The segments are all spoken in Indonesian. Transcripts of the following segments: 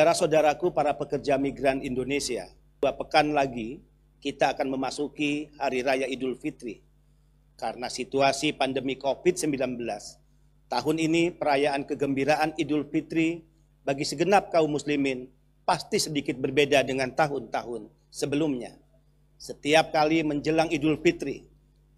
Saudara-saudaraku para pekerja migran Indonesia, dua pekan lagi kita akan memasuki Hari Raya Idul Fitri. Karena situasi pandemi COVID-19, tahun ini perayaan kegembiraan Idul Fitri bagi segenap kaum muslimin pasti sedikit berbeda dengan tahun-tahun sebelumnya. Setiap kali menjelang Idul Fitri,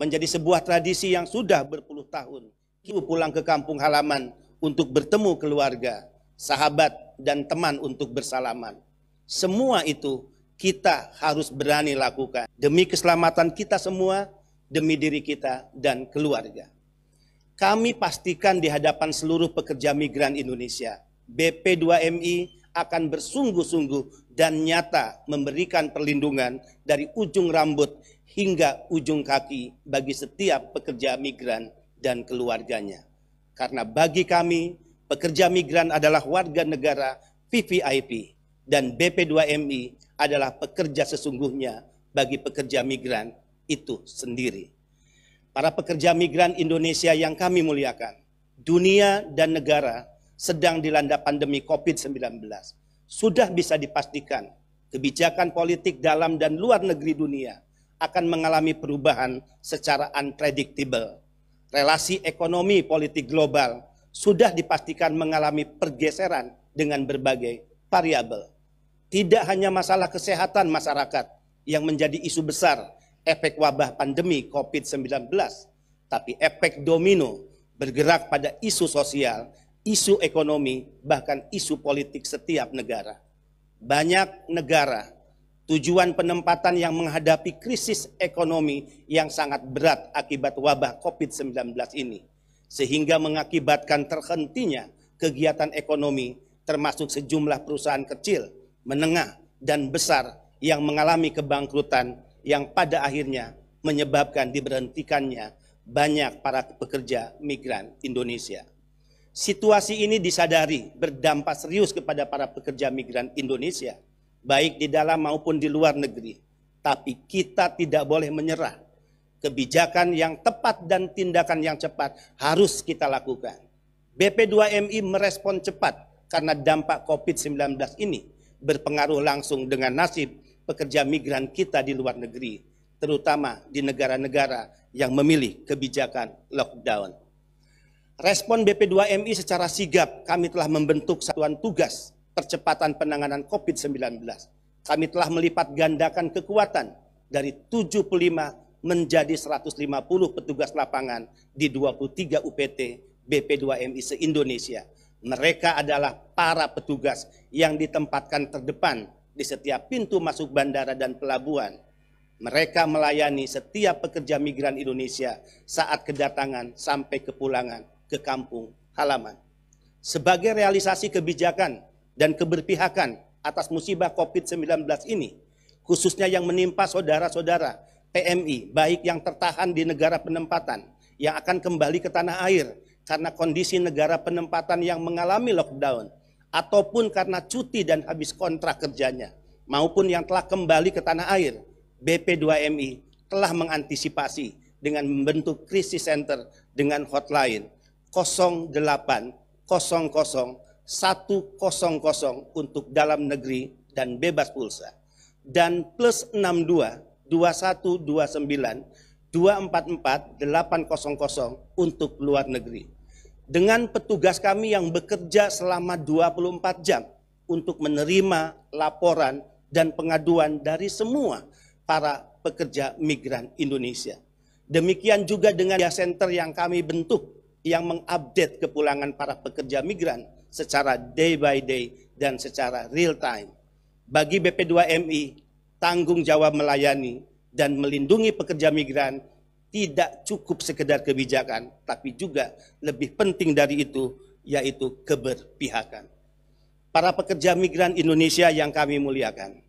menjadi sebuah tradisi yang sudah berpuluh tahun. Kita pulang ke kampung halaman untuk bertemu keluarga, sahabat, dan teman untuk bersalaman. Semua itu kita harus berani lakukan demi keselamatan kita semua, demi diri kita dan keluarga. Kami pastikan di hadapan seluruh pekerja migran Indonesia, BP2MI akan bersungguh-sungguh dan nyata memberikan perlindungan dari ujung rambut hingga ujung kaki bagi setiap pekerja migran dan keluarganya. Karena bagi kami, Pekerja migran adalah warga negara VVIP dan BP2MI adalah pekerja sesungguhnya bagi pekerja migran itu sendiri. Para pekerja migran Indonesia yang kami muliakan, dunia dan negara sedang dilanda pandemi COVID-19. Sudah bisa dipastikan kebijakan politik dalam dan luar negeri dunia akan mengalami perubahan secara unpredictable. Relasi ekonomi politik global sudah dipastikan mengalami pergeseran dengan berbagai variabel. Tidak hanya masalah kesehatan masyarakat yang menjadi isu besar efek wabah pandemi COVID-19, tapi efek domino bergerak pada isu sosial, isu ekonomi, bahkan isu politik setiap negara. Banyak negara tujuan penempatan yang menghadapi krisis ekonomi yang sangat berat akibat wabah COVID-19 ini sehingga mengakibatkan terhentinya kegiatan ekonomi termasuk sejumlah perusahaan kecil, menengah, dan besar yang mengalami kebangkrutan yang pada akhirnya menyebabkan diberhentikannya banyak para pekerja migran Indonesia. Situasi ini disadari berdampak serius kepada para pekerja migran Indonesia, baik di dalam maupun di luar negeri. Tapi kita tidak boleh menyerah kebijakan yang tepat dan tindakan yang cepat harus kita lakukan. BP2MI merespon cepat karena dampak COVID-19 ini berpengaruh langsung dengan nasib pekerja migran kita di luar negeri, terutama di negara-negara yang memilih kebijakan lockdown. Respon BP2MI secara sigap kami telah membentuk satuan tugas percepatan penanganan COVID-19. Kami telah melipat gandakan kekuatan dari 75 menjadi 150 petugas lapangan di 23 UPT BP2MI se-Indonesia. Mereka adalah para petugas yang ditempatkan terdepan di setiap pintu masuk bandara dan pelabuhan. Mereka melayani setiap pekerja migran Indonesia saat kedatangan sampai kepulangan ke kampung halaman. Sebagai realisasi kebijakan dan keberpihakan atas musibah COVID-19 ini, khususnya yang menimpa saudara-saudara PMI, baik yang tertahan di negara penempatan, yang akan kembali ke tanah air karena kondisi negara penempatan yang mengalami lockdown, ataupun karena cuti dan habis kontrak kerjanya, maupun yang telah kembali ke tanah air, BP2MI telah mengantisipasi dengan membentuk krisis center dengan hotline 0800100 untuk dalam negeri dan bebas pulsa dan plus 62 2129 244 800 untuk luar negeri. Dengan petugas kami yang bekerja selama 24 jam untuk menerima laporan dan pengaduan dari semua para pekerja migran Indonesia. Demikian juga dengan ya center yang kami bentuk yang mengupdate kepulangan para pekerja migran secara day by day dan secara real time. Bagi BP2MI, tanggung jawab melayani dan melindungi pekerja migran tidak cukup sekedar kebijakan, tapi juga lebih penting dari itu, yaitu keberpihakan. Para pekerja migran Indonesia yang kami muliakan,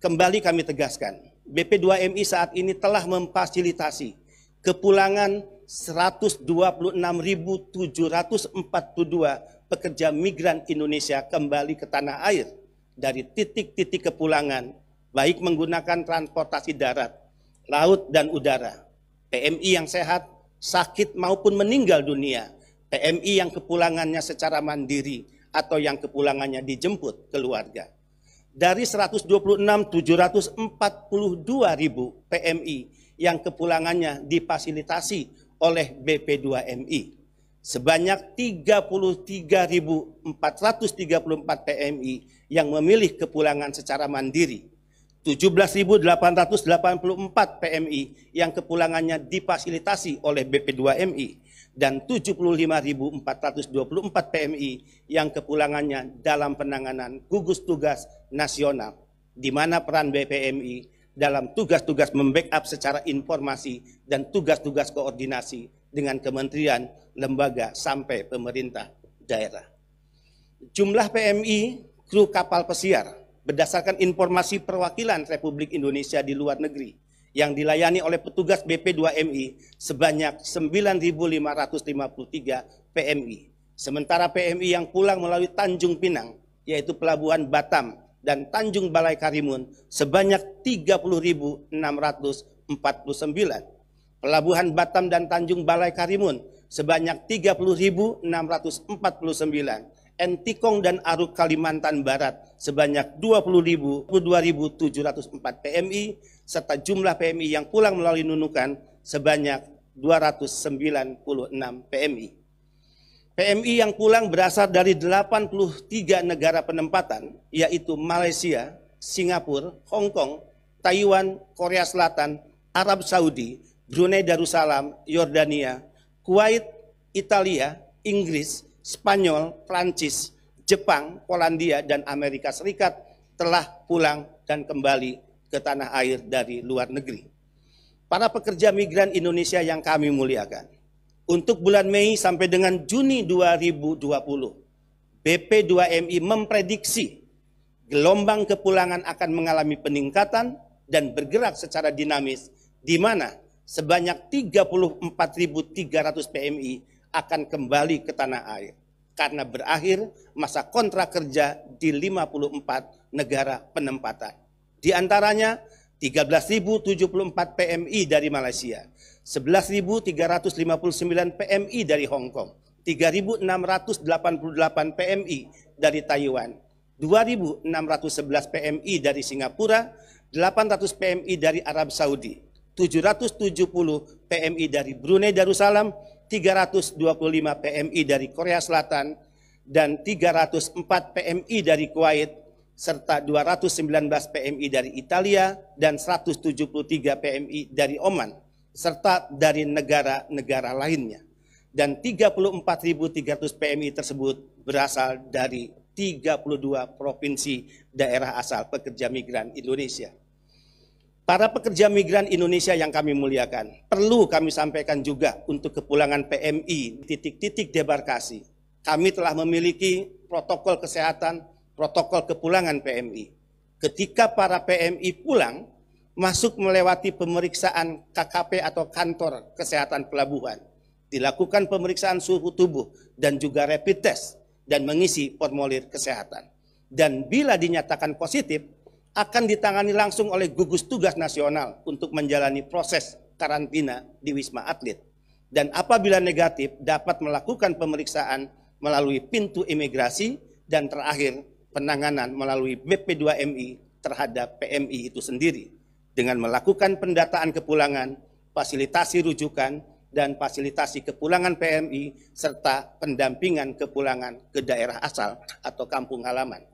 kembali kami tegaskan, BP2MI saat ini telah memfasilitasi kepulangan 126.742 pekerja migran Indonesia kembali ke tanah air dari titik-titik kepulangan baik menggunakan transportasi darat, laut, dan udara. PMI yang sehat, sakit maupun meninggal dunia, PMI yang kepulangannya secara mandiri atau yang kepulangannya dijemput keluarga. Dari 126.742.000 ribu PMI yang kepulangannya difasilitasi oleh BP2MI, sebanyak 33.434 PMI yang memilih kepulangan secara mandiri 17.884 PMI yang kepulangannya difasilitasi oleh BP2MI dan 75.424 PMI yang kepulangannya dalam penanganan gugus tugas nasional di mana peran BPMI dalam tugas-tugas membackup secara informasi dan tugas-tugas koordinasi dengan kementerian, lembaga sampai pemerintah daerah. Jumlah PMI kru kapal pesiar berdasarkan informasi perwakilan Republik Indonesia di luar negeri yang dilayani oleh petugas BP2MI sebanyak 9.553 PMI. Sementara PMI yang pulang melalui Tanjung Pinang, yaitu Pelabuhan Batam dan Tanjung Balai Karimun sebanyak 30.649. Pelabuhan Batam dan Tanjung Balai Karimun sebanyak 30.649 Entikong dan Aruk Kalimantan Barat sebanyak 22.704 PMI serta jumlah PMI yang pulang melalui nunukan sebanyak 296 PMI. PMI yang pulang berasal dari 83 negara penempatan yaitu Malaysia, Singapura, Hong Kong, Taiwan, Korea Selatan, Arab Saudi, Brunei Darussalam, Yordania, Kuwait, Italia, Inggris, Spanyol, Prancis, Jepang, Polandia, dan Amerika Serikat telah pulang dan kembali ke tanah air dari luar negeri. Para pekerja migran Indonesia yang kami muliakan, untuk bulan Mei sampai dengan Juni 2020, BP2MI memprediksi gelombang kepulangan akan mengalami peningkatan dan bergerak secara dinamis, di mana sebanyak 34.300 PMI akan kembali ke tanah air karena berakhir masa kontrak kerja di 54 negara penempatan. Di antaranya 13.074 PMI dari Malaysia, 11.359 PMI dari Hong Kong, 3.688 PMI dari Taiwan, 2.611 PMI dari Singapura, 800 PMI dari Arab Saudi, 770 PMI dari Brunei Darussalam, 325 PMI dari Korea Selatan dan 304 PMI dari Kuwait serta 219 PMI dari Italia dan 173 PMI dari Oman serta dari negara-negara lainnya. Dan 34.300 PMI tersebut berasal dari 32 provinsi daerah asal pekerja migran Indonesia. Para pekerja migran Indonesia yang kami muliakan, perlu kami sampaikan juga untuk kepulangan PMI titik-titik debarkasi. Kami telah memiliki protokol kesehatan, protokol kepulangan PMI. Ketika para PMI pulang, masuk melewati pemeriksaan KKP atau kantor kesehatan pelabuhan. Dilakukan pemeriksaan suhu tubuh dan juga rapid test dan mengisi formulir kesehatan. Dan bila dinyatakan positif, akan ditangani langsung oleh gugus tugas nasional untuk menjalani proses karantina di Wisma Atlet. Dan apabila negatif dapat melakukan pemeriksaan melalui pintu imigrasi dan terakhir penanganan melalui BP2MI terhadap PMI itu sendiri dengan melakukan pendataan kepulangan, fasilitasi rujukan, dan fasilitasi kepulangan PMI serta pendampingan kepulangan ke daerah asal atau kampung halaman.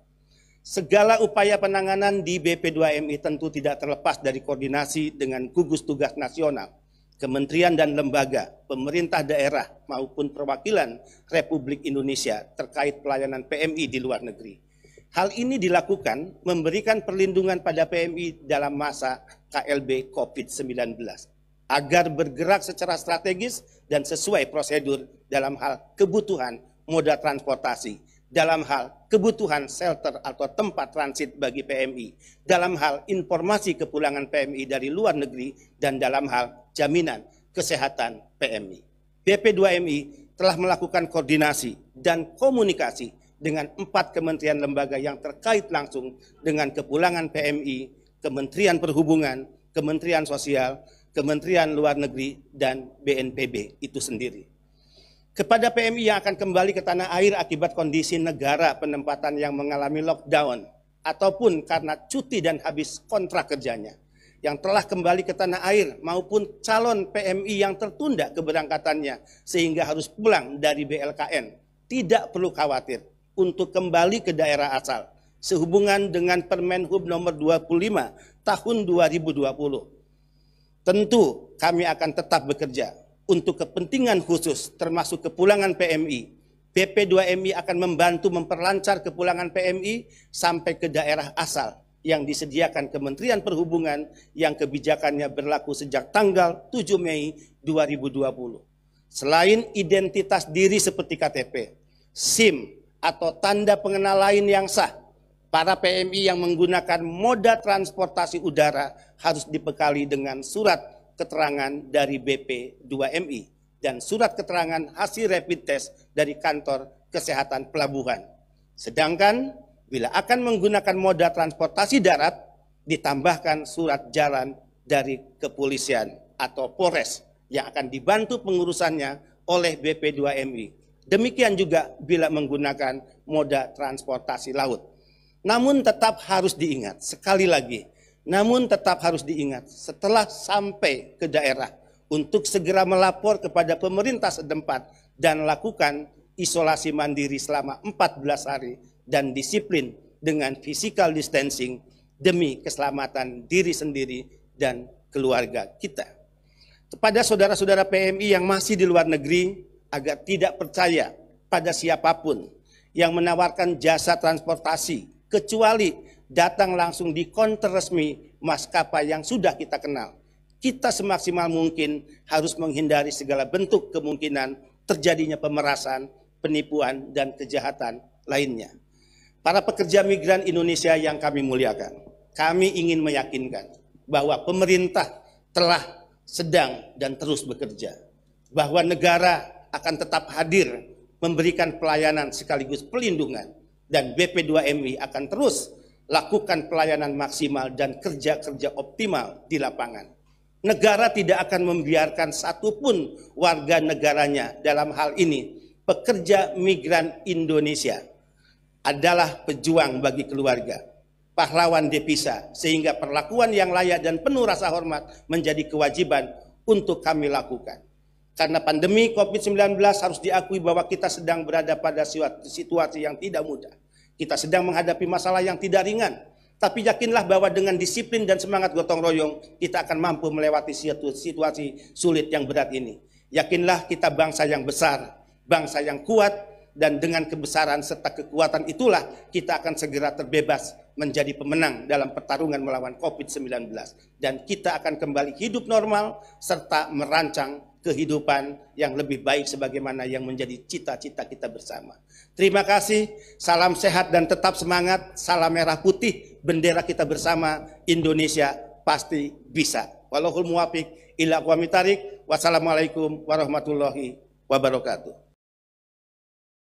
Segala upaya penanganan di BP2MI tentu tidak terlepas dari koordinasi dengan gugus tugas nasional, kementerian dan lembaga, pemerintah daerah maupun perwakilan Republik Indonesia terkait pelayanan PMI di luar negeri. Hal ini dilakukan memberikan perlindungan pada PMI dalam masa KLB COVID-19 agar bergerak secara strategis dan sesuai prosedur dalam hal kebutuhan moda transportasi dalam hal kebutuhan shelter atau tempat transit bagi PMI, dalam hal informasi kepulangan PMI dari luar negeri, dan dalam hal jaminan kesehatan PMI. BP2MI telah melakukan koordinasi dan komunikasi dengan empat kementerian lembaga yang terkait langsung dengan kepulangan PMI, Kementerian Perhubungan, Kementerian Sosial, Kementerian Luar Negeri, dan BNPB itu sendiri kepada PMI yang akan kembali ke tanah air akibat kondisi negara penempatan yang mengalami lockdown ataupun karena cuti dan habis kontrak kerjanya yang telah kembali ke tanah air maupun calon PMI yang tertunda keberangkatannya sehingga harus pulang dari BLKN tidak perlu khawatir untuk kembali ke daerah asal sehubungan dengan Permen Hub nomor 25 tahun 2020. Tentu kami akan tetap bekerja untuk kepentingan khusus termasuk kepulangan PMI. BP2MI akan membantu memperlancar kepulangan PMI sampai ke daerah asal yang disediakan Kementerian Perhubungan yang kebijakannya berlaku sejak tanggal 7 Mei 2020. Selain identitas diri seperti KTP, SIM atau tanda pengenal lain yang sah, para PMI yang menggunakan moda transportasi udara harus dibekali dengan surat keterangan dari BP 2MI dan surat keterangan hasil rapid test dari kantor kesehatan pelabuhan. Sedangkan bila akan menggunakan moda transportasi darat, ditambahkan surat jalan dari kepolisian atau Polres yang akan dibantu pengurusannya oleh BP2MI. Demikian juga bila menggunakan moda transportasi laut. Namun tetap harus diingat sekali lagi namun tetap harus diingat setelah sampai ke daerah untuk segera melapor kepada pemerintah setempat dan lakukan isolasi mandiri selama 14 hari dan disiplin dengan physical distancing demi keselamatan diri sendiri dan keluarga kita. Kepada saudara-saudara PMI yang masih di luar negeri agar tidak percaya pada siapapun yang menawarkan jasa transportasi kecuali datang langsung di konter resmi maskapai yang sudah kita kenal. Kita semaksimal mungkin harus menghindari segala bentuk kemungkinan terjadinya pemerasan, penipuan, dan kejahatan lainnya. Para pekerja migran Indonesia yang kami muliakan, kami ingin meyakinkan bahwa pemerintah telah sedang dan terus bekerja, bahwa negara akan tetap hadir memberikan pelayanan sekaligus pelindungan dan BP2MI akan terus lakukan pelayanan maksimal dan kerja-kerja optimal di lapangan. Negara tidak akan membiarkan satupun warga negaranya dalam hal ini. Pekerja migran Indonesia adalah pejuang bagi keluarga, pahlawan devisa, sehingga perlakuan yang layak dan penuh rasa hormat menjadi kewajiban untuk kami lakukan. Karena pandemi COVID-19 harus diakui bahwa kita sedang berada pada situasi yang tidak mudah kita sedang menghadapi masalah yang tidak ringan. Tapi yakinlah bahwa dengan disiplin dan semangat gotong royong, kita akan mampu melewati situasi sulit yang berat ini. Yakinlah kita bangsa yang besar, bangsa yang kuat, dan dengan kebesaran serta kekuatan itulah kita akan segera terbebas menjadi pemenang dalam pertarungan melawan COVID-19 dan kita akan kembali hidup normal serta merancang kehidupan yang lebih baik sebagaimana yang menjadi cita-cita kita bersama. Terima kasih, salam sehat dan tetap semangat, salam merah putih, bendera kita bersama, Indonesia pasti bisa. Walahul muwafiq ila wassalamualaikum warahmatullahi wabarakatuh.